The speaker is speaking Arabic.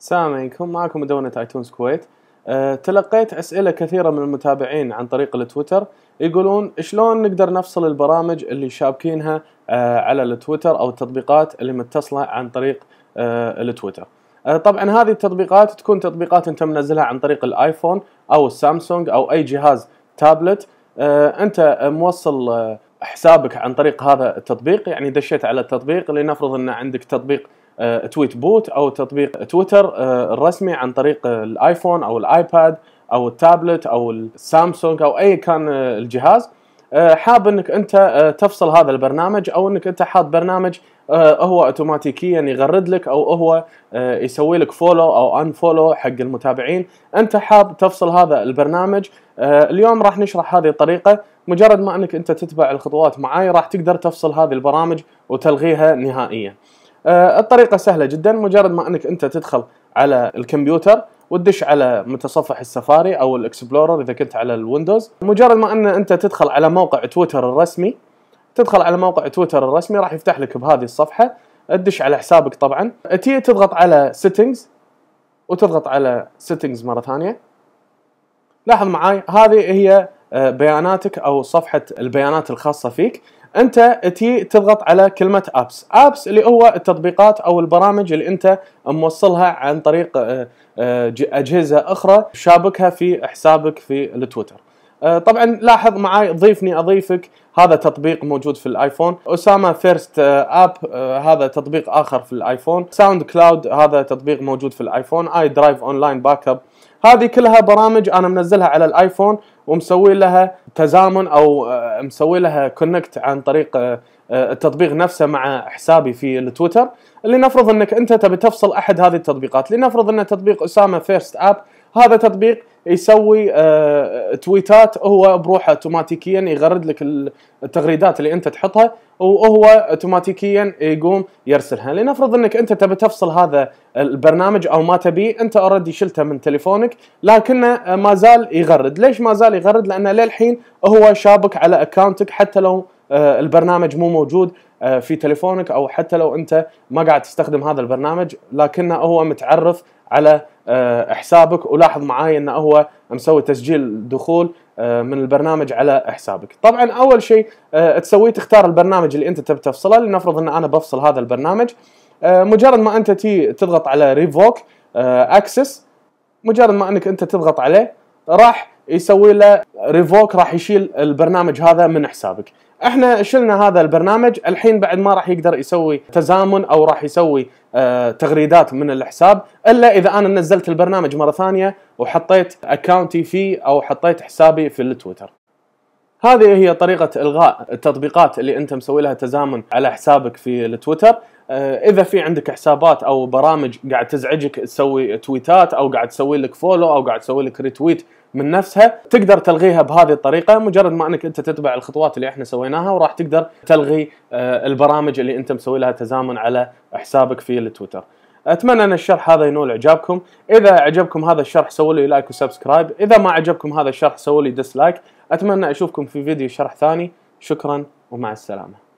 السلام عليكم معكم مدونة ايتونز كويت أه تلقيت اسئلة كثيرة من المتابعين عن طريق التويتر يقولون شلون نقدر نفصل البرامج اللي شابكينها أه على التويتر او التطبيقات اللي متصلة عن طريق أه التويتر آه، طبعا هذه التطبيقات تكون تطبيقات انت منزلها عن طريق الايفون او السامسونج او اي جهاز تابلت آه، انت موصل آه، حسابك عن طريق هذا التطبيق يعني دشيت على التطبيق لنفرض ان عندك تطبيق آه، تويت بوت او تطبيق تويتر آه، الرسمي عن طريق الايفون او الايباد او التابلت او السامسونج او اي كان آه، الجهاز حاب انك انت تفصل هذا البرنامج او انك انت حاط برنامج هو اوتوماتيكيا يغرد لك او هو يسوي لك فولو او ان فولو حق المتابعين انت حاب تفصل هذا البرنامج اليوم راح نشرح هذه الطريقه مجرد ما انك انت تتبع الخطوات معاي راح تقدر تفصل هذه البرامج وتلغيها نهائيا آه، الطريقه سهله جدا مجرد ما انك انت تدخل على الكمبيوتر وتدش على متصفح السفاري او الاكسبلورر اذا كنت على الويندوز مجرد ما ان انت تدخل على موقع تويتر الرسمي تدخل على موقع تويتر الرسمي راح يفتح لك بهذه الصفحه تدش على حسابك طبعا تي تضغط على سيتنجز وتضغط على سيتنجز مره ثانيه لاحظ معاي هذه هي آه، بياناتك او صفحه البيانات الخاصه فيك انت تي تضغط على كلمه ابس ابس اللي هو التطبيقات او البرامج اللي انت موصلها عن طريق آه، آه، اجهزه اخرى شابكها في حسابك في التويتر طبعا لاحظ معي ضيفني اضيفك هذا تطبيق موجود في الايفون اسامه فيرست اب هذا تطبيق اخر في الايفون ساوند كلاود هذا تطبيق موجود في الايفون اي درايف اونلاين باك اب هذه كلها برامج انا منزلها على الايفون ومسوي لها تزامن او آه، مسوي لها كونكت عن طريق آه، آه، التطبيق نفسه مع حسابي في التويتر اللي نفرض انك انت تبي تفصل احد هذه التطبيقات لنفرض ان تطبيق اسامه فيرست اب هذا تطبيق يسوي اه تويتات هو بروحه اوتوماتيكيا يغرد لك التغريدات اللي انت تحطها وهو اوتوماتيكيا يقوم يرسلها لنفرض انك انت تبي تفصل هذا البرنامج او ما تبيه انت اوريدي شلته من تليفونك لكنه ما زال يغرد ليش ما زال يغرد لانه للحين هو شابك على اكاونتك حتى لو آه، البرنامج مو موجود آه، في تليفونك او حتى لو انت ما قاعد تستخدم هذا البرنامج لكنه هو متعرف على آه، حسابك ولاحظ معاي انه هو مسوي تسجيل دخول من البرنامج على حسابك طبعا اول شيء تسويه تختار البرنامج اللي انت تبي تفصله لنفرض ان انا بفصل هذا البرنامج مجرد ما انت تي تضغط على ريفوك اكسس مجرد ما انك انت تضغط عليه راح يسوي له ريفوك راح يشيل البرنامج هذا من حسابك احنا شلنا هذا البرنامج الحين بعد ما راح يقدر يسوي تزامن او راح يسوي آه، تغريدات من الحساب الا اذا انا نزلت البرنامج مره ثانيه وحطيت اكاونتي فيه او حطيت حسابي في التويتر هذه هي طريقة إلغاء التطبيقات اللي أنت مسوي لها تزامن على حسابك في التويتر آه، إذا في عندك حسابات أو برامج قاعد تزعجك تسوي تويتات أو قاعد تسوي لك فولو أو قاعد تسوي لك ريتويت من نفسها تقدر تلغيها بهذه الطريقه مجرد ما انك انت تتبع الخطوات اللي احنا سويناها وراح تقدر تلغي آه، البرامج اللي انت مسوي لها تزامن على حسابك في التويتر. اتمنى ان الشرح هذا ينول اعجابكم، اذا عجبكم هذا الشرح سووا لي لايك وسبسكرايب، اذا ما عجبكم هذا الشرح سووا لي ديسلايك، اتمنى اشوفكم في فيديو شرح ثاني، شكرا ومع السلامه.